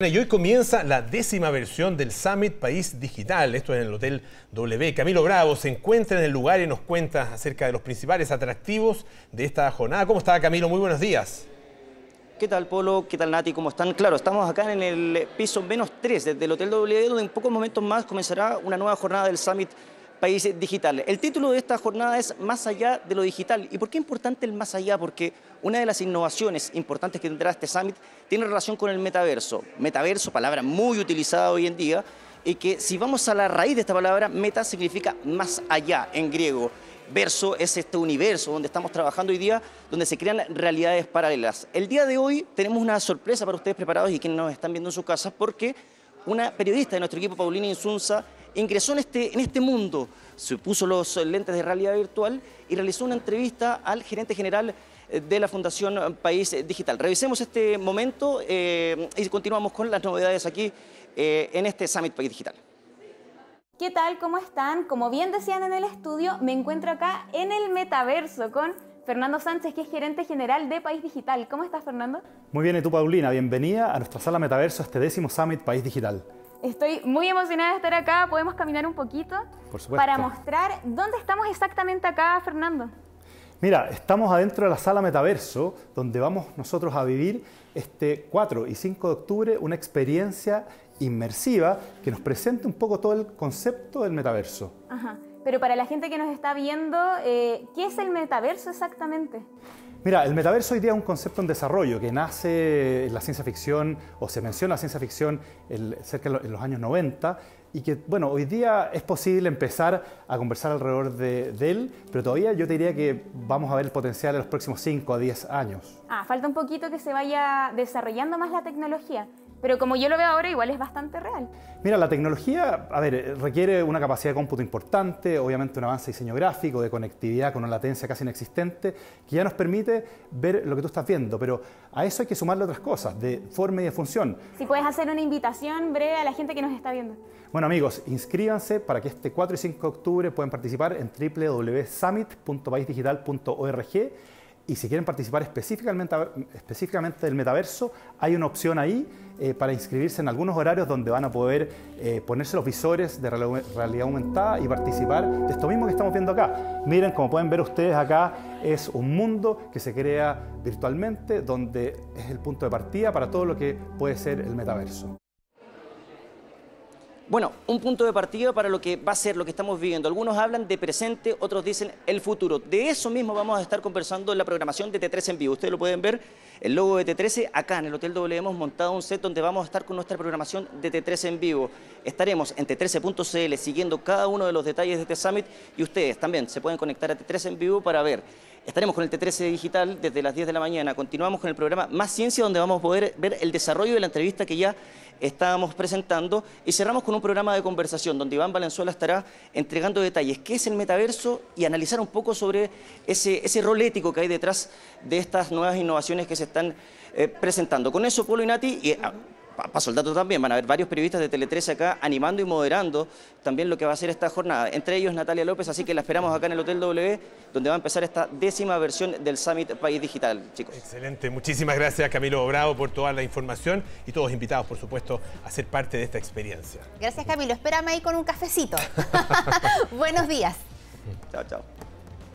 Y hoy comienza la décima versión del Summit País Digital, esto es en el Hotel W. Camilo Bravo se encuentra en el lugar y nos cuenta acerca de los principales atractivos de esta jornada. ¿Cómo está Camilo? Muy buenos días. ¿Qué tal, Polo? ¿Qué tal, Nati? ¿Cómo están? Claro, estamos acá en el piso menos 3 del Hotel W, donde en pocos momentos más comenzará una nueva jornada del Summit países digitales. El título de esta jornada es Más allá de lo digital. ¿Y por qué importante el más allá? Porque una de las innovaciones importantes que tendrá este summit tiene relación con el metaverso. Metaverso, palabra muy utilizada hoy en día, y que si vamos a la raíz de esta palabra, meta significa más allá en griego. Verso es este universo donde estamos trabajando hoy día, donde se crean realidades paralelas. El día de hoy tenemos una sorpresa para ustedes preparados y quienes nos están viendo en sus casas, porque una periodista de nuestro equipo, Paulina Insunza, ingresó en este, en este mundo, se puso los lentes de realidad virtual y realizó una entrevista al gerente general de la Fundación País Digital. Revisemos este momento eh, y continuamos con las novedades aquí eh, en este Summit País Digital. ¿Qué tal? ¿Cómo están? Como bien decían en el estudio, me encuentro acá en el metaverso con Fernando Sánchez, que es gerente general de País Digital. ¿Cómo estás, Fernando? Muy bien, y tú, Paulina, bienvenida a nuestra sala Metaverso, este décimo Summit País Digital. Estoy muy emocionada de estar acá. ¿Podemos caminar un poquito? Por supuesto. Para mostrar dónde estamos exactamente acá, Fernando. Mira, estamos adentro de la sala Metaverso, donde vamos nosotros a vivir este 4 y 5 de octubre una experiencia inmersiva que nos presente un poco todo el concepto del metaverso. Ajá. Pero para la gente que nos está viendo, eh, ¿qué es el metaverso exactamente? Mira, el metaverso hoy día es un concepto en desarrollo que nace en la ciencia ficción o se menciona la ciencia ficción cerca de los años 90 y que, bueno, hoy día es posible empezar a conversar alrededor de, él, pero todavía yo te diría que vamos a ver el potencial en los próximos 5 a 10 años. Ah, falta un poquito que se vaya desarrollando más la tecnología. Pero como yo lo veo ahora, igual es bastante real. Mira, la tecnología, a ver, requiere una capacidad de cómputo importante, obviamente un avance de diseño gráfico, de conectividad con una latencia casi inexistente, que ya nos permite ver lo que tú estás viendo, pero a eso hay que sumarle otras cosas, de forma y de función. Si puedes hacer una invitación breve a la gente que nos está viendo. Bueno amigos, inscríbanse para que este 4 y 5 de octubre puedan participar en www.summit.paisdigital.org y si quieren participar específicamente, del metaverso, hay una opción ahí eh, para inscribirse en algunos horarios donde van a poder eh, ponerse los visores de realidad aumentada y participar de esto mismo que estamos viendo acá. Miren, como pueden ver ustedes acá, es un mundo que se crea virtualmente donde es el punto de partida para todo lo que puede ser el metaverso bueno, un punto de partida para lo que va a ser lo que estamos viviendo. Algunos hablan de presente, otros dicen el futuro. De eso mismo vamos a estar conversando en la programación de t 3 en vivo. Ustedes lo pueden ver, el logo de T13, acá en el Hotel W hemos montado un set donde vamos a estar con nuestra programación de T13 en vivo. Estaremos en T13.cl siguiendo cada uno de los detalles de este summit y ustedes también se pueden conectar a T13 en vivo para ver Estaremos con el T13 Digital desde las 10 de la mañana. Continuamos con el programa Más Ciencia, donde vamos a poder ver el desarrollo de la entrevista que ya estábamos presentando. Y cerramos con un programa de conversación, donde Iván Valenzuela estará entregando detalles. ¿Qué es el metaverso? Y analizar un poco sobre ese, ese rol ético que hay detrás de estas nuevas innovaciones que se están eh, presentando. Con eso, Polo y ah, paso el dato también, van a haber varios periodistas de tele acá animando y moderando también lo que va a ser esta jornada. Entre ellos Natalia López, así que la esperamos acá en el Hotel W, donde va a empezar esta décima versión del Summit País Digital, chicos. Excelente, muchísimas gracias Camilo Bravo por toda la información y todos invitados, por supuesto, a ser parte de esta experiencia. Gracias Camilo, espérame ahí con un cafecito. Buenos días. Chao, chao.